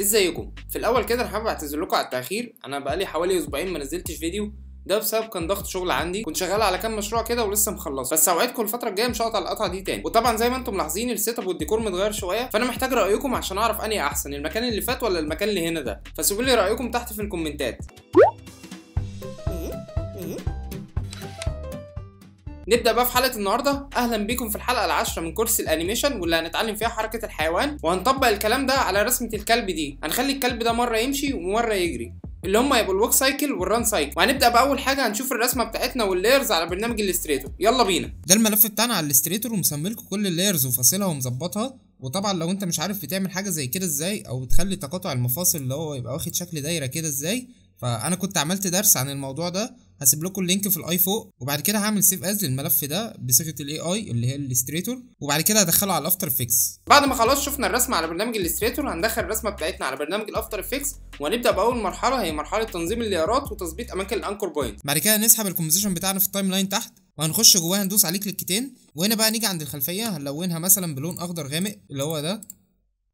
ازيكم في الاول كده انا حابب اعتذر لكم على التاخير انا بقالي حوالي اسبوعين ما نزلتش فيديو ده بسبب كان ضغط شغل عندي كنت شغال على كام مشروع كده ولسه مخلصه بس اوعدكم الفتره الجايه مش هقطع القطعه دي تاني وطبعا زي ما انتم ملاحظين السيت اب والديكور متغير شويه فانا محتاج رايكم عشان اعرف انهي احسن المكان اللي فات ولا المكان اللي هنا ده فسيبوا لي رايكم تحت في الكومنتات نبدا بقى في حلقه النهارده اهلا بيكم في الحلقه العاشره من كورس الانيميشن واللي هنتعلم فيها حركه الحيوان وهنطبق الكلام ده على رسمه الكلب دي هنخلي الكلب ده مره يمشي ومره يجري اللي هم يبقوا الوك سايكل والران سايكل وهنبدا باول حاجه هنشوف الرسمه بتاعتنا واللايرز على برنامج الاستريتور يلا بينا ده الملف بتاعنا على الاستريتور ومسمي لكم كل اللايرز وفاصلها ومظبطها وطبعا لو انت مش عارف بتعمل حاجه زي كده ازاي او بتخلي تقاطع المفاصل اللي هو يبقى واخد شكل دايره كده ازاي فانا كنت عملت درس عن الموضوع ده هسيب لكم اللينك في الاي فوق وبعد كده هعمل سيف از للملف ده بصيغه الاي اي اللي هي الاستريتور وبعد كده هدخله على الافتر افكس بعد ما خلاص شفنا الرسمه على برنامج الاستريتور هندخل الرسمه بتاعتنا على برنامج الافتر افكس وهنبدا باول مرحله هي مرحله تنظيم الليارات وتظبيط اماكن الانكر بوينت بعد كده هنسحب الكومبوزيشن بتاعنا في التايم لاين تحت وهنخش جواها ندوس عليه كليكتين وهنا بقى نيجي عند الخلفيه هنلونها مثلا بلون اخضر غامق اللي هو ده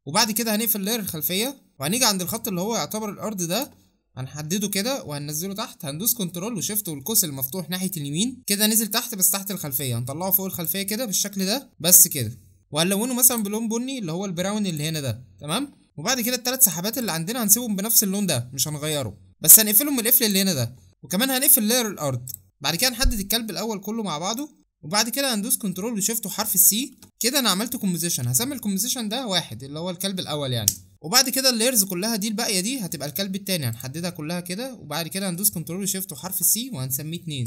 وبعد كده هنقفل لير الخلفيه وهنيجي عند الخط اللي هو يعتبر الارض ده هنحدده كده وهننزله تحت هندوس كنترول وشيفت والقوس المفتوح ناحيه اليمين كده نزل تحت بس تحت الخلفيه هنطلعه فوق الخلفيه كده بالشكل ده بس كده وهنلونه مثلا بلون بني اللي هو البراون اللي هنا ده تمام وبعد كده الثلاث سحابات اللي عندنا هنسيبهم بنفس اللون ده مش هنغيره بس هنقفلهم القفل اللي هنا ده وكمان هنقفل لير الارض بعد كده هنحدد الكلب الاول كله مع بعضه وبعد كده هندوس كنترول وشيفت وحرف السي كده انا عملت كومبوزيشن هسمي الكومبوزيشن ده واحد اللي هو الكلب الاول يعني وبعد كده اللايرز كلها دي الباقيه دي هتبقى الكلب التاني هنحددها كلها كده وبعد كده هندوس كنترول شيفت وحرف السي وهنسميه اتنين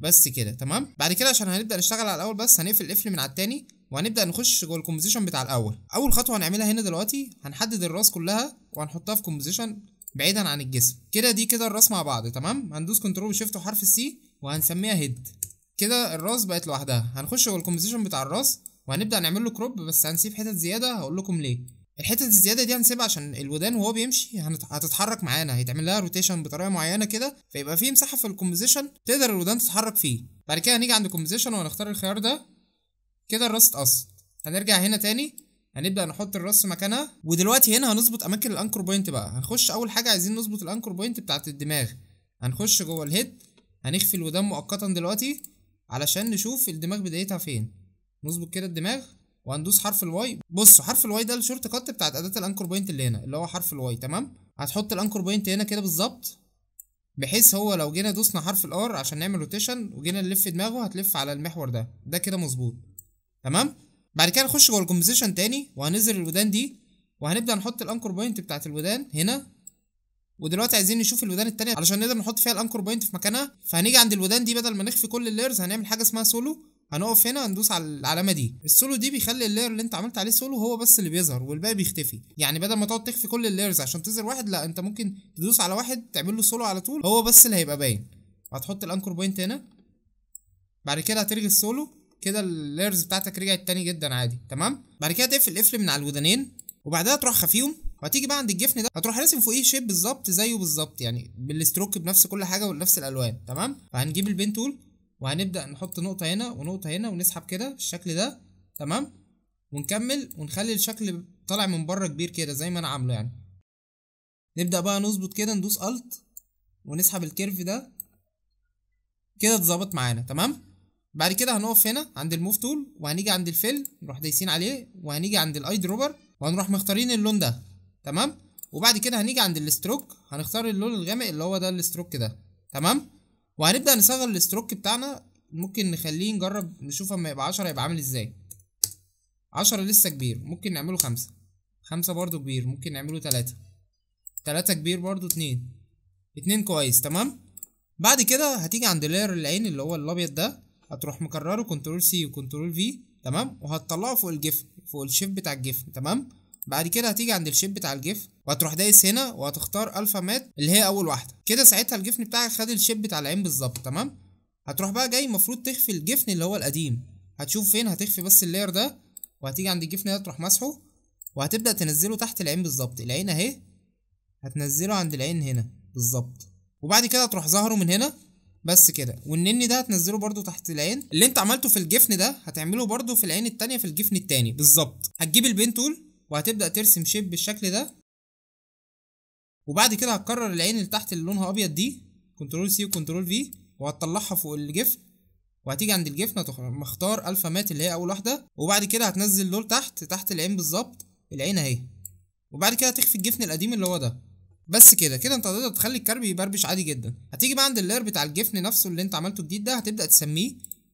بس كده تمام بعد كده عشان هنبدا نشتغل على الاول بس هنقفل القفل من على التاني وهنبدا نخش جوه الكومبوزيشن بتاع الاول اول خطوه هنعملها هنا دلوقتي هنحدد الراس كلها وهنحطها في كومبوزيشن بعيدا عن الجسم كده دي كده الراس مع بعض تمام هندوس كنترول شيفت وحرف السي وهنسميها هيد كده الراس بقت لوحدها هنخش جوه الكومبوزيشن بتاع الراس وهنبدا نعمل له كروب بس هنسيب حتت زياده هقول لكم ليه الحتت الزياده دي هنسيبها عشان الودان وهو بيمشي هتتحرك معانا هيتعمل لها روتيشن بطريقه معينه كده فيبقى في مساحه في الكومبوزيشن تقدر الودان تتحرك فيه بعد كده هنيجي عند الكومبوزيشن وهنختار الخيار ده كده الراس اتقص هنرجع هنا تاني هنبدا نحط الراس مكانها ودلوقتي هنا هنظبط اماكن الانكر بوينت بقى هنخش اول حاجه عايزين نظبط الانكر بوينت بتاعه الدماغ هنخش جوه الهيد هنخفي الودان مؤقتا دلوقتي علشان نشوف الدماغ بدايتها فين نظبط كده الدماغ وهندوس حرف الواي بصوا حرف الواي ده الشورت كات بتاعت اداه الانكر بوينت اللي هنا اللي هو حرف الواي تمام هتحط الانكر بوينت هنا كده بالظبط بحيث هو لو جينا دوسنا حرف الار عشان نعمل روتيشن وجينا نلف دماغه هتلف على المحور ده ده كده مظبوط تمام بعد كده نخش جوه الكومبوزيشن تاني وهننزل الودان دي وهنبدا نحط الانكر بوينت بتاعت الودان هنا ودلوقتي عايزين نشوف الودان التانية علشان نقدر نحط فيها الانكر بوينت في مكانها فهنيجي عند الودان دي بدل ما نخفي كل الليرز هنعمل حاجه اسمها سولو هنقف هنا هندوس على العلامه دي السولو دي بيخلي اللاير اللي انت عملت عليه سولو هو بس اللي بيظهر والباقي بيختفي يعني بدل ما تقعد تخفي كل اللايرز عشان تظهر واحد لا انت ممكن تدوس على واحد تعمل له سولو على طول هو بس اللي هيبقى باين هتحط الانكر بوينت هنا بعد كده هترجع السولو كده اللايرز بتاعتك رجعت تاني جدا عادي تمام بعد كده تقفل قفل من على الودانين وبعدها تروح خافيهم وهتيجي بقى عند الجفن ده هتروح راسم فوقيه شيب بالظبط زيه بالظبط يعني بالستروك بنفس كل حاجه ونفس الالوان تمام فهنجيب البين تول وهنبدأ نحط نقطة هنا ونقطة هنا ونسحب كده بالشكل ده تمام ونكمل ونخلي الشكل طالع من بره كبير كده زي ما انا عامله يعني نبدأ بقى نظبط كده ندوس الت ونسحب الكيرف ده كده اتظبط معانا تمام بعد كده هنقف هنا عند الموف تول وهنيجي عند الفيل نروح دايسين عليه وهنيجي عند الاي دروبر وهنروح مختارين اللون ده تمام وبعد كده هنيجي عند الستروك هنختار اللون الغامق اللي هو ده الستروك ده تمام وهنبدا نصغر الاستروك بتاعنا ممكن نخليه نجرب نشوف اما يبقى عشرة يبقى عامل ازاي عشرة لسه كبير ممكن نعمله خمسة خمسة برضو كبير ممكن نعمله تلاتة تلاتة كبير برضو اتنين اتنين كويس تمام بعد كده هتيجي عند لاير العين اللي هو الابيض ده هتروح مكرره كنترول سي وكنترول في تمام وهتطلعه فوق الجفن فوق الشيف بتاع الجفن تمام بعد كده هتيجي عند الشيب بتاع الجفن وهتروح دايس هنا وهتختار الفا مات اللي هي اول واحده كده ساعتها الجفن بتاعك خد الشيب بتاع العين بالظبط تمام هتروح بقى جاي المفروض تخفي الجفن اللي هو القديم هتشوف فين هتخفي بس اللاير ده وهتيجي عند الجفن ده تروح مسحه وهتبدا تنزله تحت العين بالظبط العين اهي هتنزله عند العين هنا بالظبط وبعد كده هتروح ظهره من هنا بس كده والنني ده هتنزله برده تحت العين اللي انت عملته في الجفن ده هتعمله برده في العين التانية في الجفن التاني بالظبط هتجيب البين تول وهتبدأ ترسم شيب بالشكل ده وبعد كده هتكرر العين اللي تحت اللي لونها ابيض دي كنترول سي وكنترول في وهتطلعها فوق الجفن وهتيجي عند الجفن مختار الفا مات اللي هي اول واحده وبعد كده هتنزل دول تحت تحت العين بالظبط العين اهي وبعد كده هتخفي الجفن القديم اللي هو ده بس كده كده انت هتقدر تخلي الكرب يبربش عادي جدا هتيجي بقى عند اللاير بتاع الجفن نفسه اللي انت عملته جديد ده هتبدا تسميه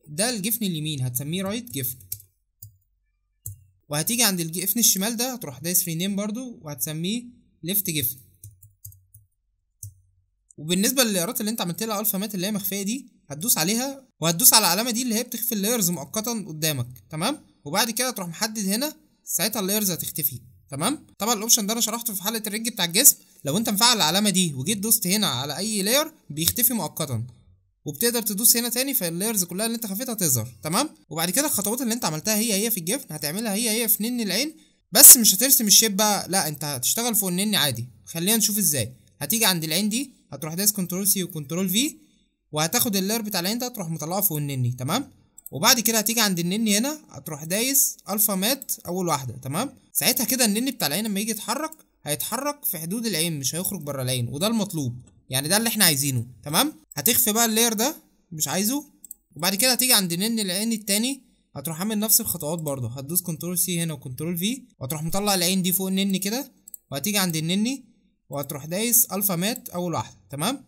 ده الجفن اليمين هتسميه رايت جفن وهتيجي عند الجفن الشمال ده هتروح دايس رينيم برضو وهتسميه ليفت جفن وبالنسبه للليرات اللي انت عملت لها الفا مات اللي هي مخفيه دي هتدوس عليها وهتدوس على العلامه دي اللي هي بتخفي اللايرز مؤقتا قدامك تمام وبعد كده تروح محدد هنا ساعتها اللايرز هتختفي تمام طبعا الاوبشن ده انا شرحته في حلقه الرج بتاع الجسم لو انت مفعل العلامه دي وجيت دوست هنا على اي لاير بيختفي مؤقتا وبتقدر تدوس هنا تاني فاللايرز كلها اللي انت خفيتها تظهر تمام وبعد كده الخطوات اللي انت عملتها هي هي في الجفن هتعملها هي هي في نن العين بس مش هترسم الشيب بقى لا انت هتشتغل فوق النن عادي خلينا نشوف ازاي هتيجي عند العين دي هتروح دايس كنترول سي وكنترول في وهتاخد اللاير بتاع العين ده هتروح مطلعه فوق النني تمام وبعد كده هتيجي عند النني هنا هتروح دايس الفا مات اول واحده تمام ساعتها كده النني بتاع العين لما يجي يتحرك هيتحرك في حدود العين مش هيخرج بره العين وده المطلوب يعني ده اللي احنا عايزينه تمام هتخفي بقى اللاير ده مش عايزه وبعد كده هتيجي عند نن العين التاني هتروح عامل نفس الخطوات برضه هتدوس كنترول سي هنا وكنترول في وهتروح مطلع العين دي فوق النن كده وهتيجي عند النني وهتروح دايس الفا مات اول واحده تمام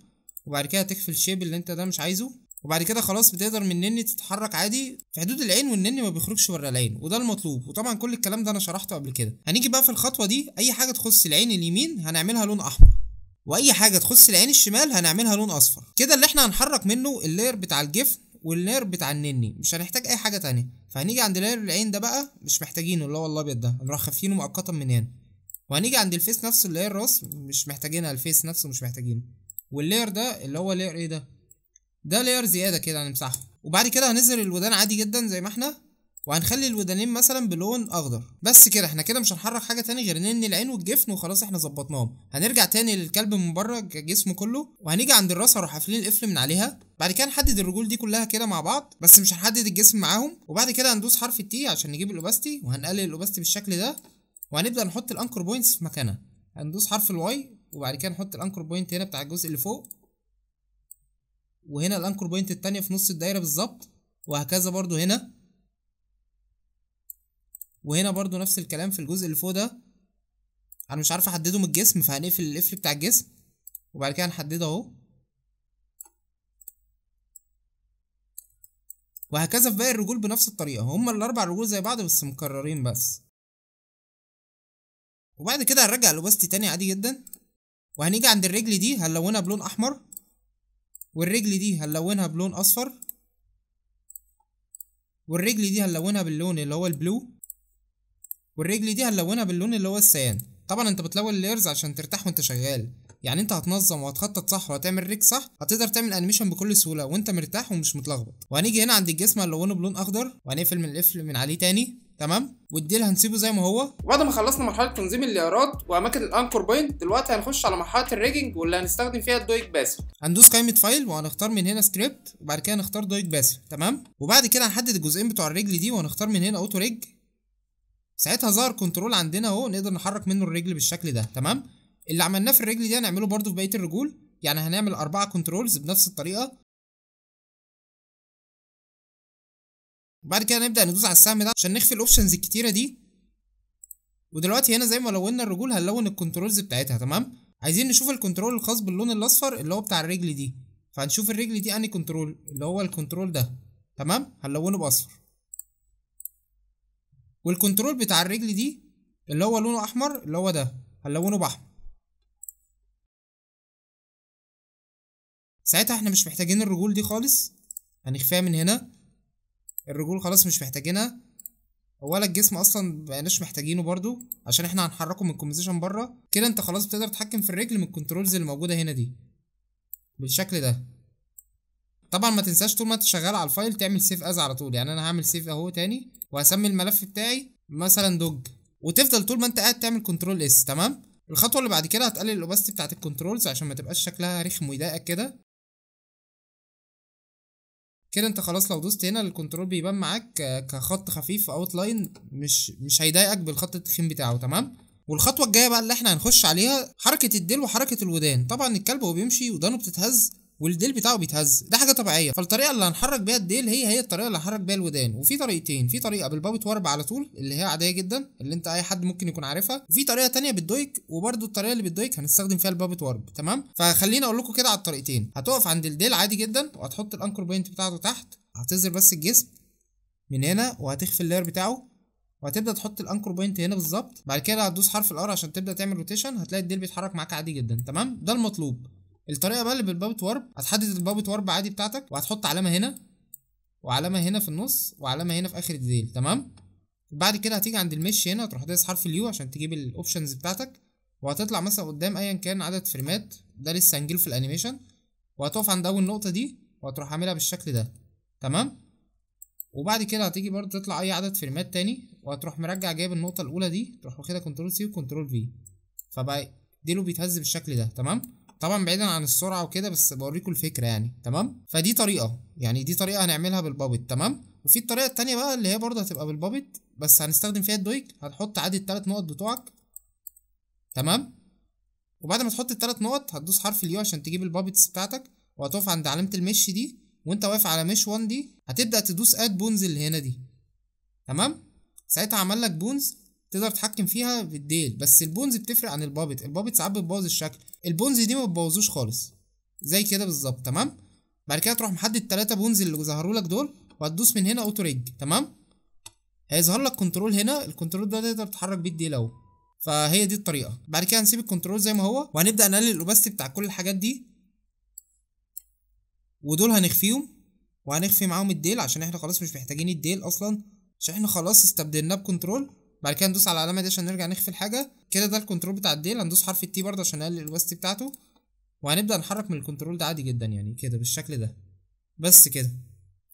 وبعد كده هتقفل الشيب اللي انت ده مش عايزه وبعد كده خلاص بتقدر من النن تتحرك عادي في حدود العين والنن ما بيخرجش ورا العين وده المطلوب وطبعا كل الكلام ده انا شرحته قبل كده هنيجي بقى في الخطوه دي اي حاجه تخص العين اليمين هنعملها لون احمر واي حاجه تخص العين الشمال هنعملها لون اصفر كده اللي احنا هنحرك منه اللاير بتاع الجفن واللاير بتاع النني مش هنحتاج اي حاجه تانية فهنيجي عند لاير العين ده بقى مش محتاجينه اللي هو الابيض ده هنروح مؤقتا من هنا وهنيجي عند الفيس نفسه اللي هي الراس مش محتاجينها الفيس نفسه مش محتاجينه واللاير ده اللي هو لاير ايه ده ده لاير زياده كده هنمسحه وبعد كده هنزل الودان عادي جدا زي ما احنا وهنخلي الودانين مثلا بلون اخضر بس كده احنا كده مش هنحرك حاجه تاني غير نني العين والجفن وخلاص احنا ظبطناهم هنرجع تاني للكلب من بره جسمه كله وهنيجي عند الراس هروح قافلين القفل من عليها بعد كده نحدد الرجول دي كلها كده مع بعض بس مش هنحدد الجسم معاهم وبعد كده هندوس حرف التي عشان نجيب الاوباستي وهنقلل الاوباستي بالشكل ده وهنبدا نحط الانكر بوينتس في مكانها هندوس حرف الواي وبعد كده نحط الانكر بوينت هنا بتاع الجزء اللي فوق وهنا الانكر بوينت الثانيه في نص الدايره بالظبط وهكذا برده هنا وهنا برضو نفس الكلام في الجزء اللي فوق ده انا مش عارف احدده من الجسم فهنقفل القفل بتاع الجسم وبعد كده هنحدده اهو وهكذا في باقي الرجول بنفس الطريقه هما الاربع رجول زي بعض بس مكررين بس وبعد كده هنرجع لوستي تاني عادي جدا وهنيجي عند الرجل دي هنلونها بلون احمر والرجل دي هنلونها بلون اصفر والرجل دي هنلونها باللون اللي هو البلو والرجل دي هنلونها باللون اللي هو السيان طبعا انت بتلون الليرز عشان ترتاح وانت شغال يعني انت هتنظم وهتخطط صح وهتعمل ريك صح هتقدر تعمل انيميشن بكل سهوله وانت مرتاح ومش متلخبط وهنيجي هنا عند الجسم هنلونه بلون اخضر وهنقفل من القفل من عليه تاني تمام والديل هنسيبه زي ما هو بعد ما خلصنا مرحله تنظيم الليارات واماكن الانكور بوينت دلوقتي هنخش على مرحله الريجنج واللي هنستخدم فيها الدويك باسل هندوس قائمه فايل وهنختار من هنا سكريبت وبعد كده هنختار دويك باسل تمام وبعد كده هنحدد الجزئين بتوع الرجل دي وهنختار من هنا اوتو ريج ساعتها ظهر كنترول عندنا اهو نقدر نحرك منه الرجل بالشكل ده تمام اللي عملناه في الرجل دي هنعمله برده في بقيه الرجول يعني هنعمل اربعه كنترولز بنفس الطريقه بعد كده نبدا ندوس على السهم ده عشان نخفي الاوبشنز الكتيره دي ودلوقتي هنا زي ما لونا الرجول هنلون الكنترولز بتاعتها تمام عايزين نشوف الكنترول الخاص باللون الاصفر اللي هو بتاع الرجل دي فهنشوف الرجل دي انهي كنترول اللي هو الكنترول ده تمام هنلونه باصفر والكنترول بتاع الرجل دي اللي هو لونه احمر اللي هو ده هنلونه باحمر ساعتها احنا مش محتاجين الرجول دي خالص هنخفيها يعني من هنا الرجول خلاص مش محتاجينها ولا الجسم اصلا مبقناش محتاجينه برضو عشان احنا هنحركه من الكومبوزيشن بره كده انت خلاص بتقدر تتحكم في الرجل من الكنترولز اللي موجوده هنا دي بالشكل ده طبعا ما تنساش طول ما انت شغال على الفايل تعمل سيف از على طول يعني انا هعمل سيف اهو تاني وهسمي الملف بتاعي مثلا دوج وتفضل طول ما انت قاعد تعمل كنترول اس تمام الخطوه اللي بعد كده هتقلل الاوباستي بتاعت الكنترولز عشان ما تبقاش شكلها رخم ويضايقك كده كده انت خلاص لو دوست هنا الكنترول بيبان معاك آه، كخط خفيف اوت لاين مش مش هيضايقك بالخط التخين بتاعه تمام والخطوه الجايه بقى اللي احنا هنخش عليها حركه الديل وحركه الودان طبعا الكلب وهو بيمشي ودانه بتتهز والديل بتاعه بيتهز ده حاجه طبيعيه فالطريقه اللي هنحرك بيها الديل هي هي الطريقه اللي هنحرك بيها الودان وفي طريقتين في طريقه بالبابت وارب على طول اللي هي عاديه جدا اللي انت اي حد ممكن يكون عارفها وفي طريقه ثانيه بالدويك وبرده الطريقه اللي بالدويك هنستخدم فيها البابت وارب تمام فخليني اقول لكم كده على الطريقتين هتقف عند الديل عادي جدا وهتحط الانكر بوينت بتاعته تحت هتزر بس الجسم من هنا وهتخفي اللاير بتاعه وهتبدا تحط الانكر بوينت هنا بالظبط بعد كده هتدوس حرف الار عشان تبدا تعمل روتيشن هتلاقي الديل بيتحرك معاك عادي جدا تمام ده المطلوب الطريقه بقى اللي بالبابت وارب هتحدد البابت وارب عادي بتاعتك وهتحط علامه هنا وعلامه هنا في النص وعلامه هنا في اخر الديل تمام بعد كده هتيجي عند المش هنا تروح دايس حرف اليو عشان تجيب الاوبشنز بتاعتك وهتطلع مثلا قدام ايا كان عدد فريمات ده لسه هنجيل في الانيميشن وهتقف عند اول نقطه دي وهتروح عاملها بالشكل ده تمام وبعد كده هتيجي برضه تطلع اي عدد فريمات تاني وهتروح مرجع جايب النقطه الاولى دي تروح واخدها كنترول سي وكنترول في فبقى ديلو بيتهز بالشكل ده تمام طبعا بعيدا عن السرعه وكده بس بوريكم الفكره يعني تمام فدي طريقه يعني دي طريقه هنعملها بالبابت تمام وفي الطريقه الثانيه بقى اللي هي برضه هتبقى بالبابت بس هنستخدم فيها الدويك هتحط عادي الثلاث نقط بتوعك تمام وبعد ما تحط الثلاث نقط هتدوس حرف اليو عشان تجيب البابتس بتاعتك وهتقف عند علامه المش دي وانت واقف على مش 1 دي هتبدا تدوس اد بونز اللي هنا دي تمام ساعتها عمل لك بونز تقدر تتحكم فيها بالديل بس البونز بتفرق عن البابت البابت ساعات بتبوظ الشكل البونز دي ما بتبوظوش خالص زي كده بالظبط تمام بعد كده تروح محدد التلاتة بونز اللي ظهروا لك دول وهتدوس من هنا اوتو ريج تمام هيظهر لك كنترول هنا الكنترول ده تقدر تتحرك بيه الديل اهو فهي دي الطريقه بعد كده هنسيب الكنترول زي ما هو وهنبدا نقلل الاوباستي بتاع كل الحاجات دي ودول هنخفيهم وهنخفي معاهم الديل عشان احنا خلاص مش محتاجين الديل اصلا عشان احنا خلاص استبدلناه بكنترول بعد كده ندوس على العلامه دي عشان نرجع نخفي الحاجه كده ده الكنترول بتاع الديل هندوس حرف التي برضه عشان اقلل الوست بتاعته وهنبدا نحرك من الكنترول ده عادي جدا يعني كده بالشكل ده بس كده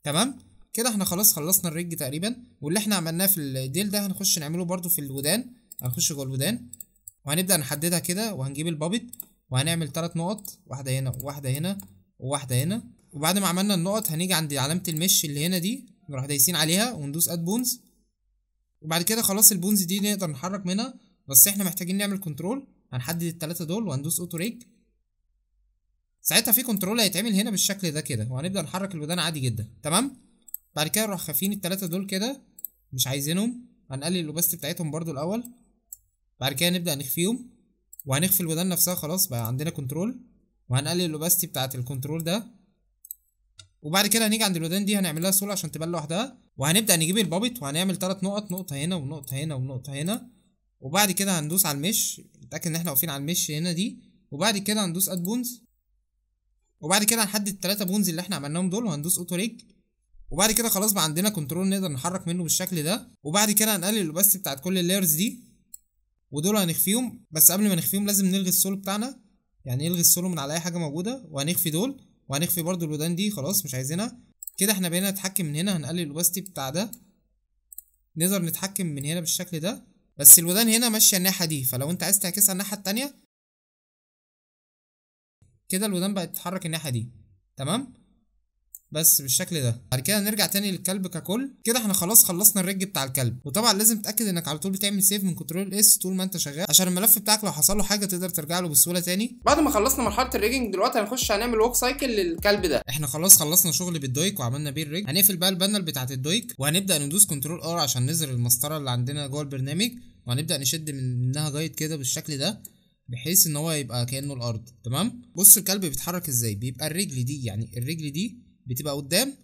تمام كده احنا خلاص خلصنا الريج تقريبا واللي احنا عملناه في الديل ده هنخش نعمله برضو في الودان هنخش جوه الودان وهنبدا نحددها كده وهنجيب البابت وهنعمل تلات نقط واحده هنا وواحده هنا وواحده هنا وبعد ما عملنا النقط هنيجي عند علامه المش اللي هنا دي نروح دايسين عليها وندوس اد بونز وبعد كده خلاص البونز دي نقدر نحرك منها بس احنا محتاجين نعمل كنترول هنحدد التلاتة دول وهندوس اوتو ريك ساعتها في كنترول هيتعمل هنا بالشكل ده كده وهنبدا نحرك الودان عادي جدا تمام بعد كده نروح خافين التلاتة دول كده مش عايزينهم هنقلل اللوباست بتاعتهم برضو الاول بعد كده نبدا نخفيهم وهنخفي الودان نفسها خلاص بقى عندنا كنترول وهنقلل اللوباست بتاعت الكنترول ده وبعد كده هنيجي عند الودان دي هنعمل لها سول عشان تبان لوحدها وهنبدأ نجيب البابيت وهنعمل تلات نقط نقطة هنا ونقطة هنا ونقطة هنا وبعد كده هندوس على المش نتأكد ان احنا واقفين على المش هنا دي وبعد كده هندوس اد بونز وبعد كده هنحدد التلاتة بونز اللي احنا عملناهم دول وهندوس اوتو ريج وبعد كده خلاص بقى عندنا كنترول نقدر نحرك منه بالشكل ده وبعد كده هنقلل الوباستي بتاعت كل اللايرز دي ودول هنخفيهم بس قبل ما نخفيهم لازم نلغي السولو بتاعنا يعني نلغي السولو من على اي حاجه موجوده وهنخفي دول وهنخفي برده الودان دي خلاص مش عايزينها كده احنا بقينا نتحكم من هنا هنقلل الاوباستي بتاع ده نقدر نتحكم من هنا بالشكل ده بس الودان هنا ماشيه الناحيه دي فلو انت عايز تعكسها الناحيه التانيه كده الودان بقت تتحرك الناحيه دي تمام بس بالشكل ده بعد كده نرجع تاني للكلب ككل كده احنا خلاص خلصنا الرج بتاع الكلب وطبعا لازم تتاكد انك على طول بتعمل سيف من كنترول اس طول ما انت شغال عشان الملف بتاعك لو حصل له حاجه تقدر ترجع له بسهوله تاني بعد ما خلصنا مرحله الريجنج دلوقتي هنخش هنعمل ووك سايكل للكلب ده احنا خلاص خلصنا شغل بالدويك وعملنا بيه الريج هنقفل بقى البانل بتاعه الدويك وهنبدا ندوس كنترول ار عشان نزر المسطره اللي عندنا جوه البرنامج وهنبدا نشد منها جايد كده بالشكل ده بحيث ان هو يبقى كانه الارض تمام بص الكلب بيتحرك ازاي بيبقى الرجل دي يعني الرجل دي بتبقى قدام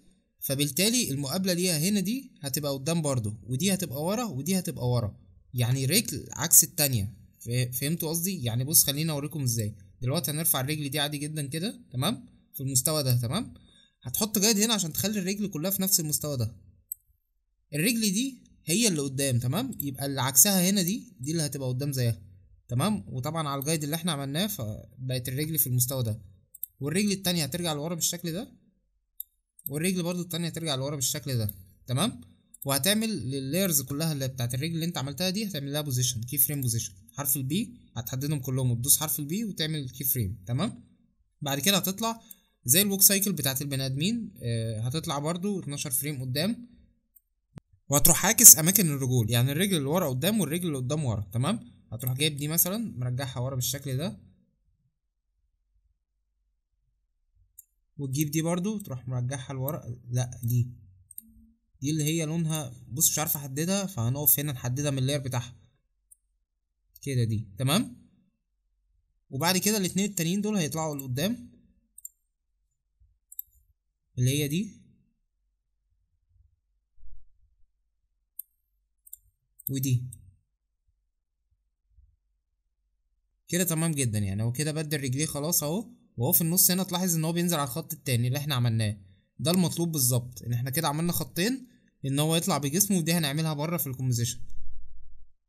فبالتالي المقابلة ليها هنا دي هتبقى قدام برضه ودي هتبقى ورا ودي هتبقى ورا يعني رجل عكس التانية فهمتوا قصدي يعني بص خليني اوريكم ازاي دلوقتي هنرفع الرجل دي عادي جدا كده تمام في المستوى ده تمام هتحط جايد هنا عشان تخلي الرجل كلها في نفس المستوى ده الرجل دي هي اللي قدام تمام يبقى اللي عكسها هنا دي دي اللي هتبقى قدام زيها تمام وطبعا على الجايد اللي احنا عملناه فبقت الرجل في المستوى ده والرجل التانية هترجع لورا بالشكل ده والرجل برضو التانية هترجع لورا بالشكل ده تمام وهتعمل لللايرز كلها اللي بتاعت الرجل اللي انت عملتها دي هتعمل لها بوزيشن كي فريم بوزيشن حرف البي هتحددهم كلهم وتدوس حرف البي وتعمل كي فريم تمام بعد كده هتطلع زي الوك سايكل بتاعت البني ادمين آه هتطلع برضو 12 فريم قدام وهتروح عاكس اماكن الرجول يعني الرجل اللي ورا قدام والرجل اللي قدام ورا تمام هتروح جايب دي مثلا مرجعها ورا بالشكل ده وتجيب دي برضو تروح مرجعها لورا لا دي دي اللي هي لونها بص مش عارف احددها فهنقف هنا نحددها من اللاير بتاعها كده دي تمام وبعد كده الاتنين التانيين دول هيطلعوا لقدام اللي هي دي ودي كده تمام جدا يعني هو كده بدل رجليه خلاص اهو وهو في النص هنا تلاحظ ان هو بينزل على الخط التاني اللي احنا عملناه ده المطلوب بالظبط ان احنا كده عملنا خطين ان هو يطلع بجسمه ودي هنعملها بره في الكومبوزيشن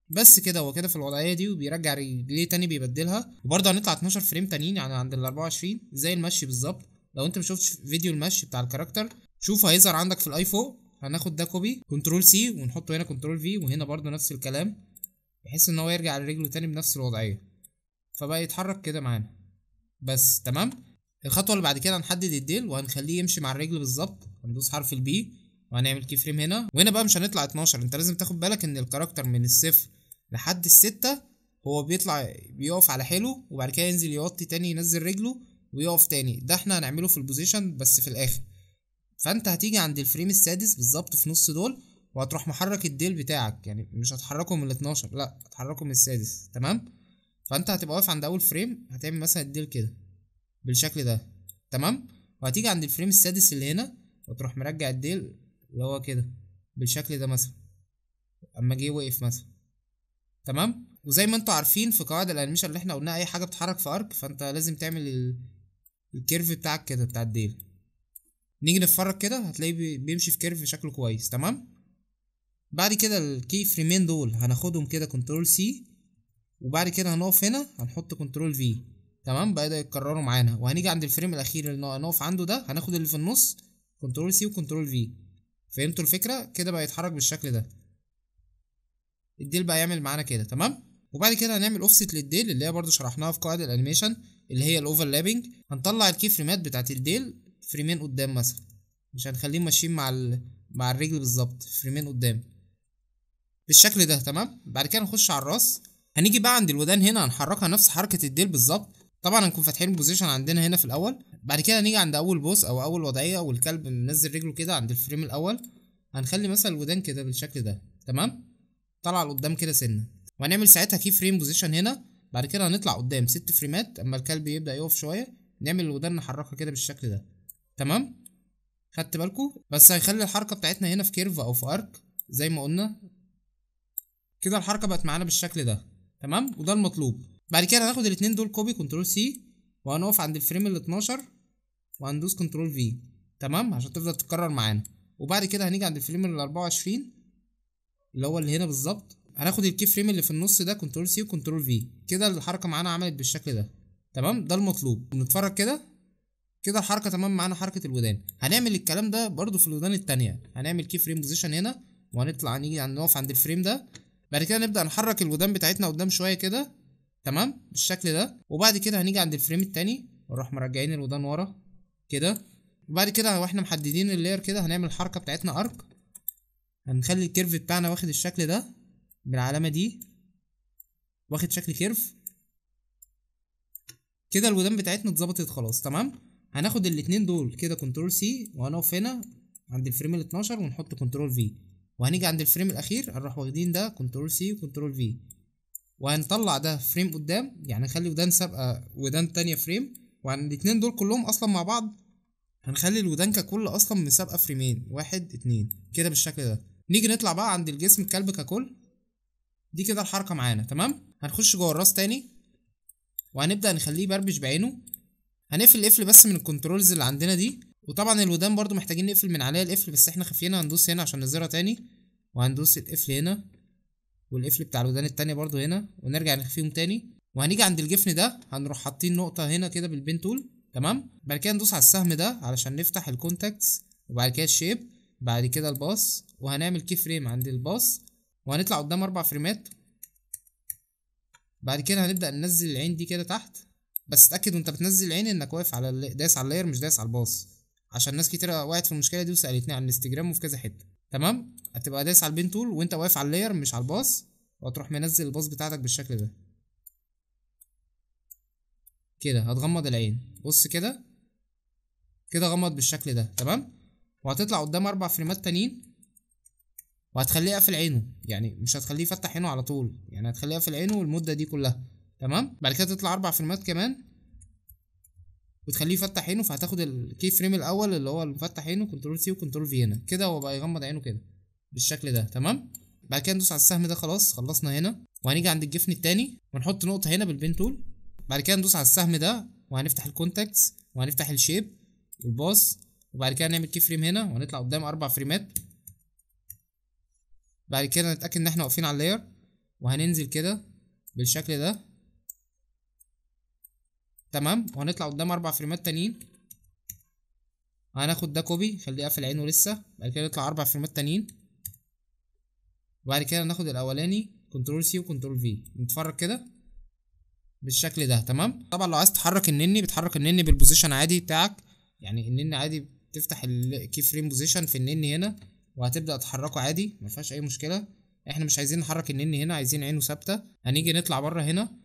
بس كده هو كده في الوضعيه دي وبيرجع رجليه تاني بيبدلها وبرده هنطلع 12 فريم تانيين يعني عند ال 24 زي المشي بالظبط لو انت مشوفتش فيديو المشي بتاع الكاركتر شوف هيظهر عندك في الاي فوق هناخد ده كوبي كنترول سي ونحطه هنا كنترول في وهنا برده نفس الكلام بحيث ان هو يرجع لرجله تاني بنفس الوضعيه فبقى يتحرك كده معانا بس تمام الخطوه اللي بعد كده هنحدد الديل وهنخليه يمشي مع الرجل بالظبط هندوس حرف البي وهنعمل كي فريم هنا وهنا بقى مش هنطلع 12 انت لازم تاخد بالك ان الكاركتر من الصفر لحد الستة هو بيطلع بيقف على حلو وبعد كده ينزل يوطي تاني ينزل رجله ويقف تاني ده احنا هنعمله في البوزيشن بس في الاخر فانت هتيجي عند الفريم السادس بالظبط في نص دول وهتروح محرك الديل بتاعك يعني مش هتحركه من ال 12 لا هتحركه من السادس تمام فانت هتبقى واقف عند اول فريم هتعمل مثلا الديل كده بالشكل ده تمام وهتيجي عند الفريم السادس اللي هنا وتروح مرجع الديل اللي هو كده بالشكل ده مثلا اما جه وقف مثلا تمام وزي ما انتوا عارفين في قواعد الانيميشن اللي احنا قلناها اي حاجه بتتحرك في ارك فانت لازم تعمل ال... الكيرف بتاعك كده بتاع الديل نيجي نتفرج كده هتلاقيه بيمشي في كيرف شكله كويس تمام بعد كده الكي فريمين دول هناخدهم كده كنترول سي وبعد كده هنقف هنا هنحط كنترول في تمام بدا يتكرروا معانا وهنيجي عند الفريم الاخير اللي هنقف عنده ده هناخد اللي في النص كنترول سي وكنترول في فهمتوا الفكره كده بقى يتحرك بالشكل ده الديل بقى يعمل معانا كده تمام وبعد كده هنعمل اوفست للديل اللي هي برده شرحناها في قواعد الانيميشن اللي هي الاوفرلابنج هنطلع الكي فريمات بتاعت الديل فريمين قدام مثلا مش هنخليهم ماشيين مع ال... مع الرجل بالظبط فريمين قدام بالشكل ده تمام بعد كده نخش على الراس هنيجي بقى عند الودان هنا هنحركها نفس حركه الديل بالظبط طبعا هنكون فاتحين البوزيشن عندنا هنا في الاول بعد كده هنيجي عند اول بوس او اول وضعيه والكلب منزل رجله كده عند الفريم الاول هنخلي مثلا الودان كده بالشكل ده تمام طالعه لقدام كده سنه وهنعمل ساعتها كي فريم بوزيشن هنا بعد كده هنطلع قدام ست فريمات اما الكلب يبدا يقف شويه نعمل الودان نحركها كده بالشكل ده تمام خدت بالكو بس هيخلي الحركه بتاعتنا هنا في كيرف او في ارك زي ما قلنا كده الحركه بقت معانا بالشكل ده تمام وده المطلوب بعد كده هناخد الاثنين دول كوبي كنترول سي وهنقف عند الفريم ال 12 وهندوس كنترول في تمام عشان تفضل تتكرر معانا وبعد كده هنيجي عند الفريم ال 24 اللي هو اللي هنا بالظبط هناخد الكي فريم اللي في النص ده كنترول سي وكنترول في كده الحركه معانا عملت بالشكل ده تمام ده المطلوب نتفرج كده كده الحركه تمام معانا حركه الودان هنعمل الكلام ده برده في الودان الثانيه هنعمل كي فريم بوزيشن هنا وهنطلع نيجي نقف عند الفريم ده بعد كده نبدا نحرك الودان بتاعتنا قدام شويه كده تمام بالشكل ده وبعد كده هنيجي عند الفريم التاني ونروح مرجعين الودان ورا كده وبعد كده واحنا محددين اللاير كده هنعمل الحركه بتاعتنا ارك هنخلي الكيرف بتاعنا واخد الشكل ده بالعلامه دي واخد شكل كيرف كده الودان بتاعتنا اتظبطت خلاص تمام هناخد الاتنين دول كده كنترول سي وهنقف هنا عند الفريم ال 12 ونحط كنترول في وهنيجي عند الفريم الاخير هنروح واخدين ده كنترول سي وكنترول في وهنطلع ده فريم قدام يعني نخلي ودان سابقه ودان تانية فريم الاتنين دول كلهم اصلا مع بعض هنخلي الودان ككل اصلا مسابقه فريمين واحد اتنين كده بالشكل ده نيجي نطلع بقى عند الجسم الكلب ككل دي كده الحركه معانا تمام هنخش جوه الراس تاني وهنبدا نخليه يبربش بعينه هنقفل القفل بس من الكنترولز اللي عندنا دي وطبعا الودان برضو محتاجين نقفل من عليها القفل بس احنا خفينا هندوس هنا عشان نزرها تاني وهندوس القفل هنا والقفل بتاع الودان التانية برضو هنا ونرجع نخفيهم تاني وهنيجي عند الجفن ده هنروح حاطين نقطة هنا كده بالبين تول تمام بعد كده ندوس على السهم ده علشان نفتح الكونتاكتس وبعد كده الشيب بعد كده الباص وهنعمل كي فريم عند الباص وهنطلع قدام أربع فريمات بعد كده هنبدأ ننزل العين دي كده تحت بس اتأكد وانت بتنزل العين انك واقف على دايس على اللاير مش دايس على الباص عشان ناس كتير وقعت في المشكله دي وسالتني على الانستجرام وفي كذا حته تمام هتبقى دايس على البين تول وانت واقف على اللاير مش على الباص وهتروح منزل الباص بتاعتك بالشكل ده كده هتغمض العين بص كده كده غمض بالشكل ده تمام وهتطلع قدام اربع فريمات تانيين وهتخليه قافل عينه يعني مش هتخليه يفتح عينه على طول يعني هتخليه قافل عينه المده دي كلها تمام بعد كده تطلع اربع فريمات كمان وتخليه يفتح عينه فهتاخد الكي فريم الاول اللي هو مفتح عينه كنترول سي وكنترول في هنا كده هو بقى يغمض عينه كده بالشكل ده تمام بعد كده ندوس على السهم ده خلاص خلصنا هنا وهنيجي عند الجفن الثاني ونحط نقطه هنا بالبين تول بعد كده ندوس على السهم ده وهنفتح الكونتاكتس وهنفتح الشيب والباص وبعد كده نعمل كي فريم هنا وهنطلع قدام اربع فريمات بعد كده نتاكد ان احنا واقفين على اللاير وهننزل كده بالشكل ده تمام وهنطلع قدام اربع فريمات تانيين هناخد ده كوبي خليه قافل عينه لسه بعد كده نطلع اربع فريمات تانيين وبعد كده ناخد الاولاني كنترول سي وكنترول في نتفرج كده بالشكل ده تمام طبعا لو عايز تحرك النني بتحرك النني بالبوزيشن عادي بتاعك يعني النني عادي بتفتح الكي فريم بوزيشن في النني هنا وهتبدا تحركه عادي ما فيهاش اي مشكله احنا مش عايزين نحرك النني هنا عايزين عينه ثابته هنيجي نطلع بره هنا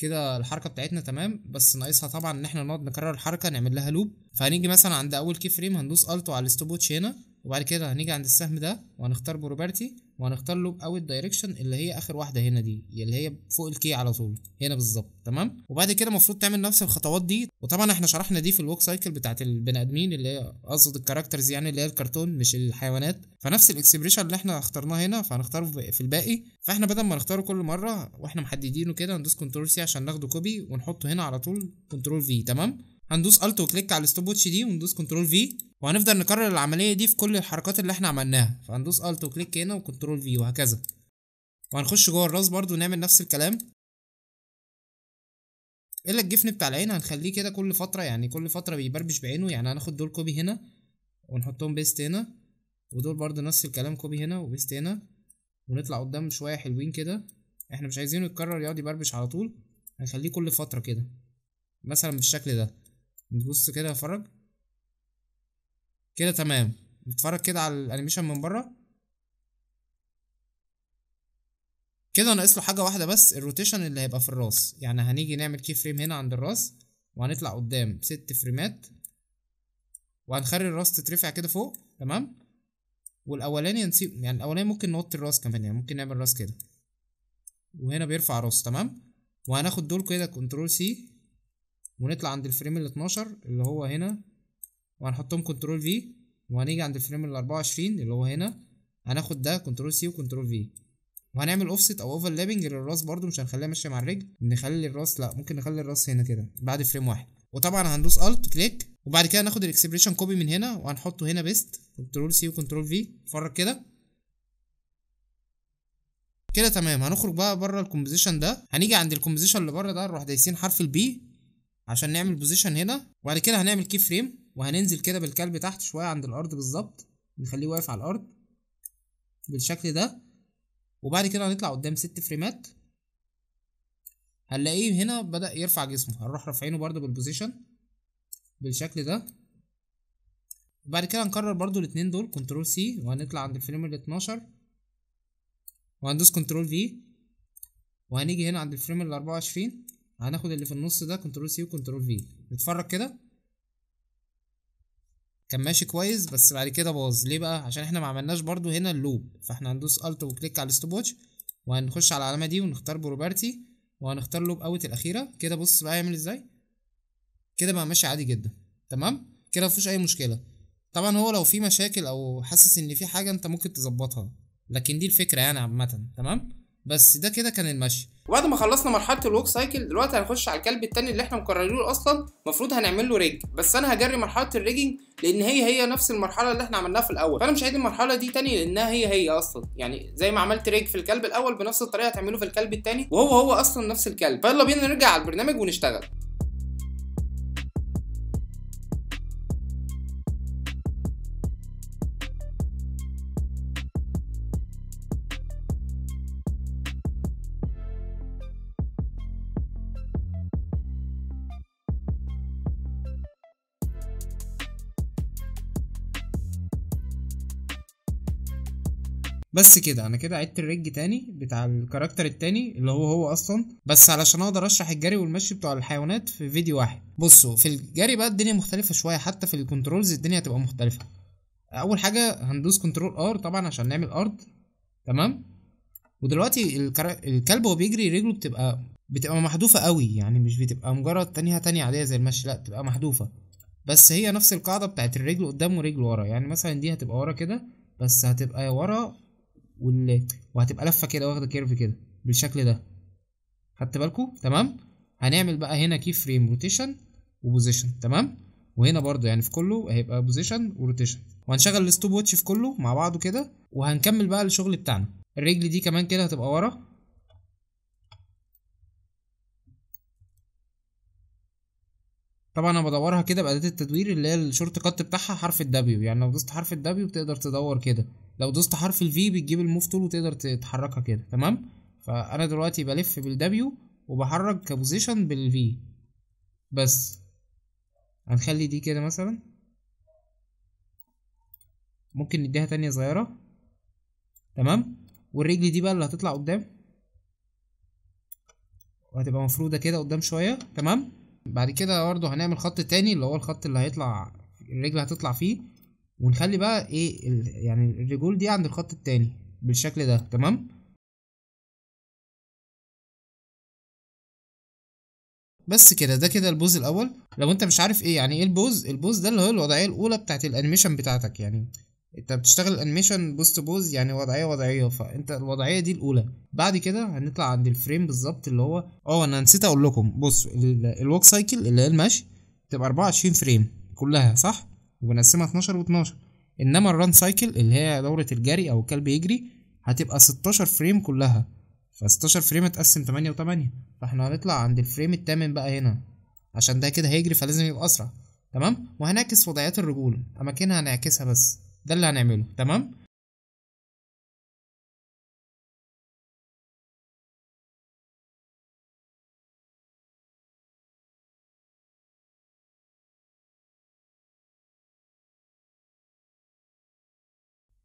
كده الحركه بتاعتنا تمام بس ناقصها طبعا ان احنا نقعد نكرر الحركه نعمل لها لوب فهنيجي مثلا عند اول كي فريم هندوس الت على الستوب هنا وبعد كده هنيجي عند السهم ده وهنختار بروبرتي وهنختار له اوت دايركشن اللي هي اخر واحده هنا دي اللي هي فوق الكي على طول هنا بالظبط تمام وبعد كده المفروض تعمل نفس الخطوات دي وطبعا احنا شرحنا دي في الوك سايكل بتاعت البني ادمين اللي هي اقصد الكاركترز يعني اللي هي الكرتون مش الحيوانات فنفس الاكسبريشن اللي احنا اخترناه هنا فهنختاره في الباقي فاحنا بدل ما نختاره كل مره واحنا محددينه كده هندوس كنترول سي عشان ناخده كوبي ونحطه هنا على طول كنترول في تمام هندوس الت وكليك على الستوب واتش دي وندوس كنترول في وهنفضل نكرر العملية دي في كل الحركات اللي احنا عملناها فهندوس الت وكليك هنا وكنترول في وهكذا وهنخش جوه الراس برضو نعمل نفس الكلام الا إيه الجفن بتاع العين هنخليه كده كل فترة يعني كل فترة بيبربش بعينه يعني هناخد دول كوبي هنا ونحطهم بيست هنا ودول برضو نفس الكلام كوبي هنا وبيست هنا ونطلع قدام شوية حلوين كده احنا مش عايزينه يتكرر يقعد يبربش على طول هنخليه كل فترة كده مثلا بالشكل ده نبص كده يا فرج كده تمام نتفرج كده على الانيميشن من بره كده ناقص له حاجه واحده بس الروتيشن اللي هيبقى في الراس يعني هنيجي نعمل كي فريم هنا عند الراس وهنطلع قدام ست فريمات وهنخلي الراس تترفع كده فوق تمام والاولاني هنسيب يعني الاولاني ممكن نوطي الراس كمان يعني ممكن نعمل راس كده وهنا بيرفع راس تمام وهناخد دول كده كنترول سي ونطلع عند الفريم ال 12 اللي هو هنا وهنحطهم كنترول في وهنيجي عند الفريم ال 24 اللي هو هنا هناخد ده كنترول سي وكنترول في وهنعمل اوفست او اوفرلابنج للراس برده مش هنخليها ماشيه مع الرجل نخلي الراس لا ممكن نخلي الراس هنا كده بعد فريم واحد وطبعا هندوس الت كليك وبعد كده هناخد الاكسبريشن كوبي من هنا وهنحطه هنا بيست كنترول سي وكنترول في اتفرج كده كده تمام هنخرج بقى بره الكومبوزيشن ده هنيجي عند الكومبوزيشن اللي بره ده نروح دايسين حرف البي عشان نعمل بوزيشن هنا وبعد كده هنعمل كي فريم وهننزل كده بالكلب تحت شوية عند الأرض بالظبط نخليه واقف على الأرض بالشكل ده وبعد كده هنطلع قدام ست فريمات هنلاقيه هنا بدأ يرفع جسمه هنروح رافعينه برضه بالبوزيشن بالشكل ده وبعد كده هنكرر برضه الاتنين دول كنترول سي وهنطلع عند الفريم ال 12 وهندوس كنترول في وهنيجي هنا عند الفريم ال 24 هناخد اللي في النص ده كنترول سي وكنترول في نتفرج كده كان ماشي كويس بس بعد كده باظ ليه بقى عشان احنا ما عملناش برده هنا اللوب فاحنا هندوس الت وكليك على الستوب واتش وهنخش على العلامه دي ونختار بروبرتي وهنختار لوب اوت الاخيره كده بص بقى يعمل ازاي كده بقى ماشي عادي جدا تمام كده مفيش اي مشكله طبعا هو لو في مشاكل او حاسس ان في حاجه انت ممكن تظبطها لكن دي الفكره يعني عامه تمام بس ده كده كان المشي وبعد ما خلصنا مرحله الوك سايكل دلوقتي هنخش على الكلب التاني اللي احنا مكررينه اصلا المفروض هنعمل له ريج بس انا هجري مرحله الريجنج لان هي هي نفس المرحله اللي احنا عملناها في الاول فانا مش هعيد المرحله دي تاني لانها هي هي اصلا يعني زي ما عملت ريج في الكلب الاول بنفس الطريقه هتعمله في الكلب التاني وهو هو اصلا نفس الكلب فيلا بينا نرجع على البرنامج ونشتغل بس كده انا كده عدت الرج تاني بتاع الكاركتر التاني اللي هو هو اصلا بس علشان اقدر اشرح الجري والمشي بتوع الحيوانات في فيديو واحد بصوا في الجري بقى الدنيا مختلفه شويه حتى في الكنترولز الدنيا هتبقى مختلفه اول حاجه هندوس كنترول ار طبعا عشان نعمل ارض تمام ودلوقتي الكر... الكلب وهو بيجري رجله بتبقى بتبقى محذوفه قوي يعني مش بتبقى مجرد تانيها تانية عاديه زي المشي لا بتبقى محذوفه بس هي نفس القاعده بتاعت الرجل قدام ورجل ورا يعني مثلا دي هتبقى ورا كده بس هتبقى ورا وال... وهتبقى لفه كده واخده كيرف كده بالشكل ده خدت بالكم تمام هنعمل بقى هنا كي فريم روتيشن وبوزيشن تمام وهنا برضو يعني في كله هيبقى بوزيشن وروتيشن وهنشغل الستوب واتش في كله مع بعضه كده وهنكمل بقى الشغل بتاعنا الرجل دي كمان كده هتبقى ورا طبعا انا بدورها كده بأداة التدوير اللي هي الشورت كات بتاعها حرف الدبليو يعني لو دوست حرف الدبليو بتقدر تدور كده لو دوست حرف الفي بتجيب الموف تول وتقدر تتحركها كده تمام فانا دلوقتي بلف بالدبليو وبحرك كبوزيشن بالفي بس هنخلي دي كده مثلا ممكن نديها تانية صغيرة تمام والرجل دي بقى اللي هتطلع قدام وهتبقى مفرودة كده قدام شوية تمام بعد كده برضه هنعمل خط تاني اللي هو الخط اللي هيطلع الرجل هتطلع فيه ونخلي بقى ايه يعني الرجول دي عند الخط التاني بالشكل ده تمام بس كده ده كده البوز الاول لو انت مش عارف ايه يعني ايه البوز البوز ده اللي هو الوضعيه الاولى بتاعت الانيميشن بتاعتك يعني انت بتشتغل انيميشن بوست بوز يعني وضعيه وضعيه فانت الوضعيه دي الاولى بعد كده هنطلع عند الفريم بالظبط اللي هو اه انا نسيت اقول لكم بصوا الوك سايكل اللي هي المشي تبقى 24 فريم كلها صح وبنقسمها 12 و12 انما الران سايكل اللي هي دوره الجري او الكلب يجري هتبقى 16 فريم كلها ف 16 فريم هتقسم 8 و8 فاحنا هنطلع عند الفريم التامن بقى هنا عشان ده كده هيجري فلازم يبقى اسرع تمام وهنعكس وضعيات الرجول اماكنها هنعكسها بس ده اللي هنعمله تمام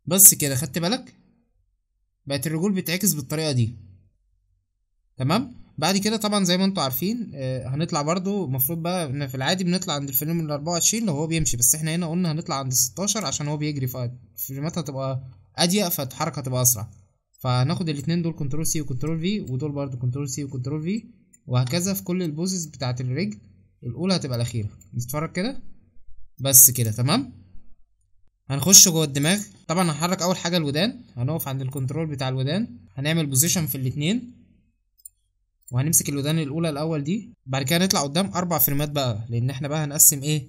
بس كده خدت بالك بقت الرجول بتعكس بالطريقه دي تمام بعد كده طبعا زي ما انتوا عارفين آه، هنطلع برضو المفروض بقى ان في العادي بنطلع عند الفريم ال 24 لو هو بيمشي بس احنا هنا قلنا هنطلع عند 16 عشان هو بيجري فالفريمات هتبقى اضيق فالحركه هتبقى اسرع فهناخد الاتنين دول كنترول سي وكنترول في ودول برضو كنترول سي وكنترول في وهكذا في كل البوزز بتاعه الرجل الاولى هتبقى الاخيره نتفرج كده بس كده تمام هنخش جوه الدماغ طبعا هنحرك اول حاجه الودان هنقف عند الكنترول بتاع الودان هنعمل بوزيشن في الاتنين وهنمسك الودان الاولى الاول دي بعد كده نطلع قدام اربع فريمات بقى لان احنا بقى هنقسم ايه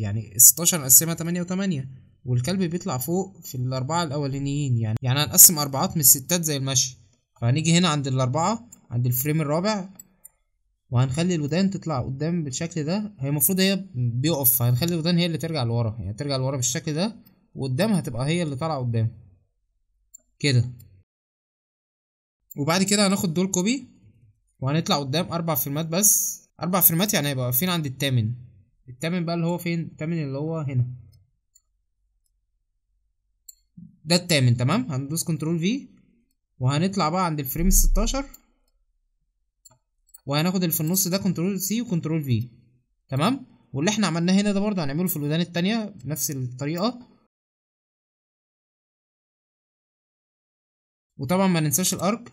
يعني 16 نقسمها 8 و8 والكلب بيطلع فوق في الاربعه الاولانيين يعني يعني هنقسم اربعات من الستات زي المشي فهنيجي هنا عند الاربعه عند الفريم الرابع وهنخلي الودان تطلع قدام بالشكل ده هي المفروض هي بيقف فهنخلي الودان هي اللي ترجع لورا يعني ترجع لورا بالشكل ده وقدام هتبقى هي اللي طالعه قدام كده وبعد كده هناخد دول كوبي وهنطلع قدام اربع فريمات بس اربع فريمات يعني هيبقى واقفين عند التامن التامن بقى اللي هو فين التامن اللي هو هنا ده التامن تمام هندوس كنترول في وهنطلع بقى عند الفريم 16 وهناخد اللي في النص ده كنترول سي وكنترول في تمام واللي احنا عملناه هنا ده برضه هنعمله في الودان التانية بنفس الطريقة وطبعا ما ننساش الارك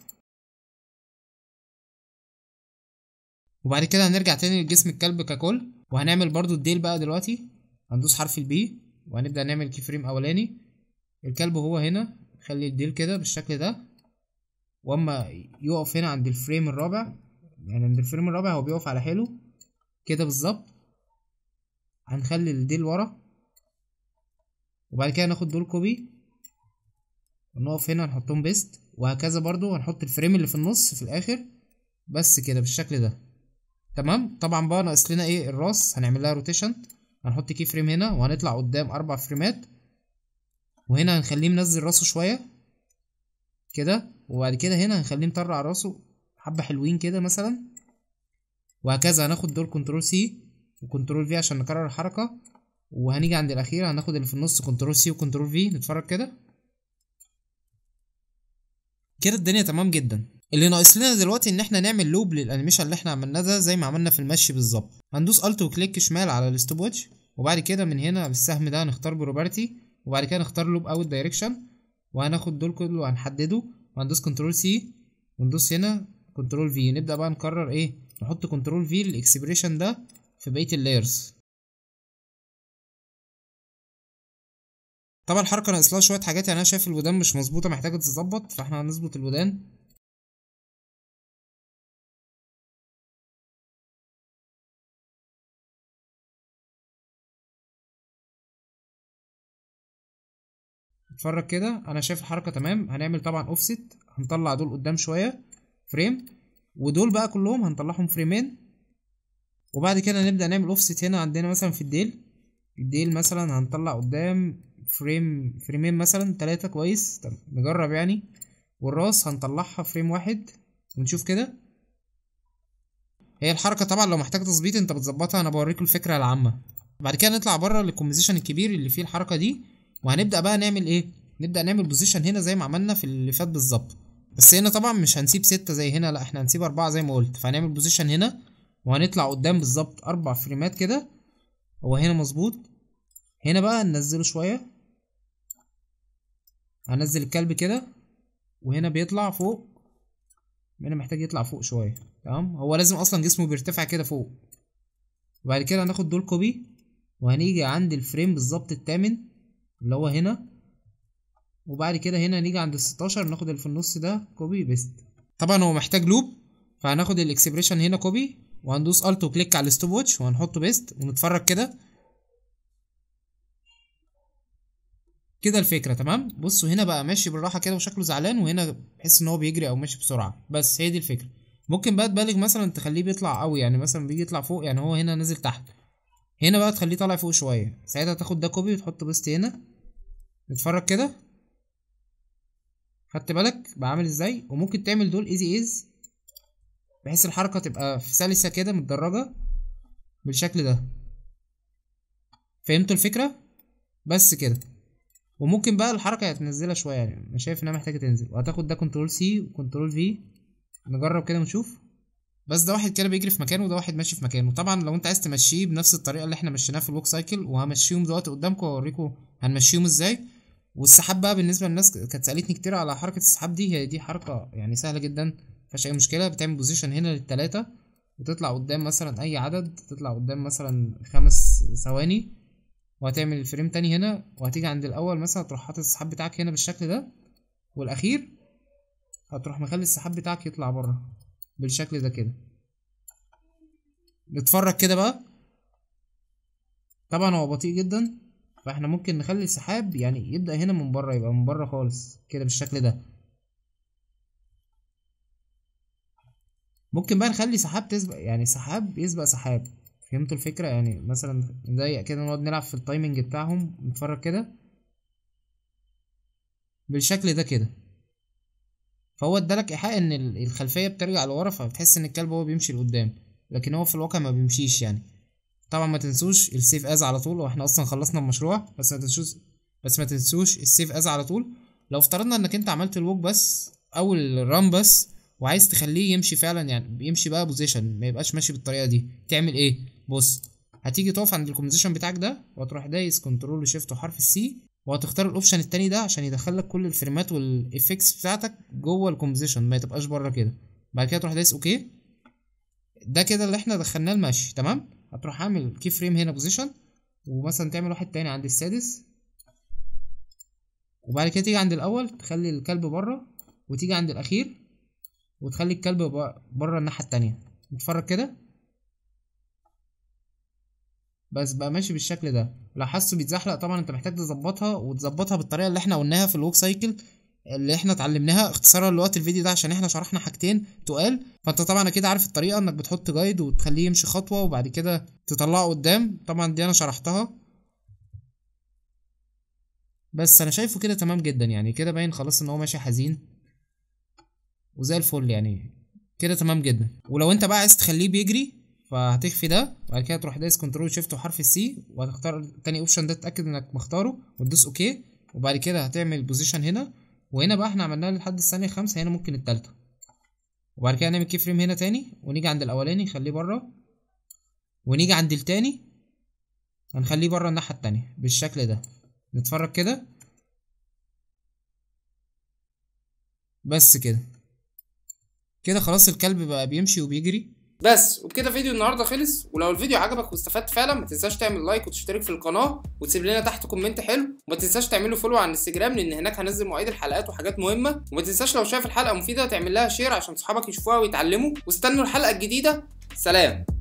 وبعد كده هنرجع تاني لجسم الكلب ككل وهنعمل برضو الديل بقى دلوقتي هندوس حرف البي وهنبدأ نعمل كي فريم أولاني الكلب هو هنا خلي الديل كده بالشكل ده واما يقف هنا عند الفريم الرابع يعني عند الفريم الرابع هو بيقف على حيله كده بالظبط هنخلي الديل ورا وبعد كده ناخد دول كوبي ونقف هنا نحطهم بيست وهكذا برضو هنحط الفريم اللي في النص في الاخر بس كده بالشكل ده تمام طبعا بقى ناقص لنا ايه الراس هنعمل لها روتيشن هنحط كي فريم هنا وهنطلع قدام اربع فريمات وهنا هنخليه منزل راسه شويه كده وبعد كده هنا هنخليه مطرع راسه حبه حلوين كده مثلا وهكذا هناخد دول كنترول سي وكنترول في عشان نكرر الحركه وهنيجي عند الاخيره هناخد اللي في النص كنترول سي وكنترول في نتفرج كده كده الدنيا تمام جدا اللي ناقص لنا دلوقتي ان احنا نعمل لوب للانيميشن اللي احنا عملناه ده زي ما عملنا في المشي بالظبط هندوس الت وكليك شمال على الستوب واتش وبعد كده من هنا بالسهم ده هنختار بروبرتي وبعد كده نختار لوب اوت دايركشن وهناخد دول كله وهنحدده وهندوس كنترول سي وندوس هنا كنترول في نبدا بقى نكرر ايه نحط كنترول في للاكسبريشن ده في بقيه اللايرز طبعا الحركه ناقص لها شويه حاجات يعني انا شايف الودان مش مظبوطه محتاجه تتظبط فاحنا هنظبط الودان اتفرج كده انا شايف الحركه تمام هنعمل طبعا اوفست هنطلع دول قدام شويه فريم ودول بقى كلهم هنطلعهم فريمين وبعد كده نبدا نعمل اوفست هنا عندنا مثلا في الديل الديل مثلا هنطلع قدام فريم فريمين مثلا تلاتة كويس طب نجرب يعني والراس هنطلعها فريم واحد ونشوف كده هي الحركه طبعا لو محتاج تظبيط انت بتظبطها انا بوريكوا الفكره العامه بعد كده نطلع بره للكومبوزيشن الكبير اللي فيه الحركه دي وهنبدا بقى نعمل ايه نبدا نعمل بوزيشن هنا زي ما عملنا في اللي فات بالظبط بس هنا طبعا مش هنسيب ستة زي هنا لا احنا هنسيب أربعة زي ما قلت فهنعمل بوزيشن هنا وهنطلع قدام بالظبط أربع فريمات كده هو هنا مظبوط هنا بقى هننزله شوية هنزل الكلب كده وهنا بيطلع فوق هنا محتاج يطلع فوق شوية تمام هو لازم أصلا جسمه بيرتفع كده فوق وبعد كده هناخد دول كوبي وهنيجي عند الفريم بالظبط التامن اللي هو هنا وبعد كده هنا نيجي عند الستاشر ناخد اللي في النص ده كوبي بيست طبعا هو محتاج لوب فهناخد الاكسبريشن هنا كوبي وهندوس الت وكليك على الستوب واتش وهنحطه بيست ونتفرج كده كده الفكره تمام بصوا هنا بقى ماشي بالراحه كده وشكله زعلان وهنا بحس ان هو بيجري او ماشي بسرعه بس هي دي الفكره ممكن بقى تبالغ مثلا تخليه بيطلع قوي يعني مثلا بيجي يطلع فوق يعني هو هنا نازل تحت هنا بقى تخليه طالع فوق شويه ساعتها تاخد ده كوبي وتحطه بيست هنا اتفرج كده خدت بالك بعمل ازاي وممكن تعمل دول ايزي ايز بحيث الحركه تبقى في سلسه كده متدرجه بالشكل ده فهمتوا الفكره بس كده وممكن بقى الحركه هتنزلها شويه يعني انا شايف انها محتاجه تنزل وهتاخد ده كنترول سي وكنترول في نجرب كده ونشوف بس ده واحد كده بيجري في مكانه وده واحد ماشي في مكانه طبعا لو انت عايز تمشيه بنفس الطريقه اللي احنا مشيناها في الوك سايكل وهمشيهم دلوقتي قدامكم واوريكم هنمشيهم ازاي والسحاب بقى بالنسبه للناس كانت سالتني كتير على حركه السحاب دي هي دي حركه يعني سهله جدا مفيش اي مشكله بتعمل بوزيشن هنا للتلاته وتطلع قدام مثلا اي عدد تطلع قدام مثلا خمس ثواني وهتعمل الفريم تاني هنا وهتيجي عند الاول مثلا تروح حاطط السحاب بتاعك هنا بالشكل ده والاخير هتروح مخلي السحاب بتاعك يطلع بره بالشكل ده كده نتفرج كده بقى طبعا هو بطيء جدا فاحنا ممكن نخلي السحاب يعني يبدأ هنا من بره يبقى من بره خالص كده بالشكل ده ممكن بقى نخلي سحاب تسبق يعني سحاب يسبق سحاب فهمتوا الفكرة يعني مثلا نضيق كده نقعد نلعب في التايمنج بتاعهم نتفرج كده بالشكل ده كده فهو ادالك ايحاء ان الخلفيه بترجع لورا فبتحس ان الكلب هو بيمشي لقدام لكن هو في الواقع ما بيمشيش يعني طبعا ما تنسوش السيف از على طول واحنا اصلا خلصنا المشروع بس ما تنسوش بس ما تنسوش السيف از على طول لو افترضنا انك انت عملت الوك بس او الران بس وعايز تخليه يمشي فعلا يعني يمشي بقى بوزيشن ما يبقاش ماشي بالطريقه دي تعمل ايه بص هتيجي تقف عند الكومبوزيشن بتاعك ده وتروح دايس كنترول شيفت وحرف السي وهتختار الاوبشن التاني ده عشان يدخلك كل الفريمات والافكس بتاعتك جوه الكومبوزيشن ما تبقاش بره كده بعد كده تروح دايس اوكي ده كده اللي احنا دخلناه الماشي تمام هتروح عامل كي فريم هنا بوزيشن ومثلا تعمل واحد تاني عند السادس وبعد كده تيجي عند الاول تخلي الكلب بره وتيجي عند الاخير وتخلي الكلب بره الناحيه التانية نتفرج كده بس بقى ماشي بالشكل ده لو حاسه بيتزحلق طبعا انت محتاج تظبطها وتظبطها بالطريقه اللي احنا قلناها في الوك سايكل اللي احنا اتعلمناها اختصارا لوقت الفيديو ده عشان احنا شرحنا حاجتين تقال فانت طبعا كده عارف الطريقه انك بتحط جايد وتخليه يمشي خطوه وبعد كده تطلعه قدام طبعا دي انا شرحتها بس انا شايفه كده تمام جدا يعني كده باين خلاص ان هو ماشي حزين وزي الفل يعني كده تمام جدا ولو انت بقى عايز تخليه بيجري فهتخفي ده وبعد كده تروح دايس كنترول شيفت وحرف السي وهتختار تاني اوبشن ده تتاكد انك مختاره وتدوس اوكي وبعد كده هتعمل بوزيشن هنا وهنا بقى احنا عملناها لحد الثانيه خمسة هنا ممكن التالتة وبعد كده نعمل كي فريم هنا تاني ونيجي عند الاولاني نخليه بره ونيجي عند التاني هنخليه بره الناحيه التانيه بالشكل ده نتفرج كده بس كده كده خلاص الكلب بقى بيمشي وبيجري بس وبكده فيديو النهارده خلص ولو الفيديو عجبك واستفدت فعلا ما تنساش تعمل لايك وتشترك في القناه وتسيب لنا تحت كومنت حلو وما تنساش تعمل فولو على الانستجرام لان هناك هنزل مواعيد الحلقات وحاجات مهمه وما تنساش لو شايف الحلقه مفيده تعمل لها شير عشان صحابك يشوفوها ويتعلموا واستنوا الحلقه الجديده سلام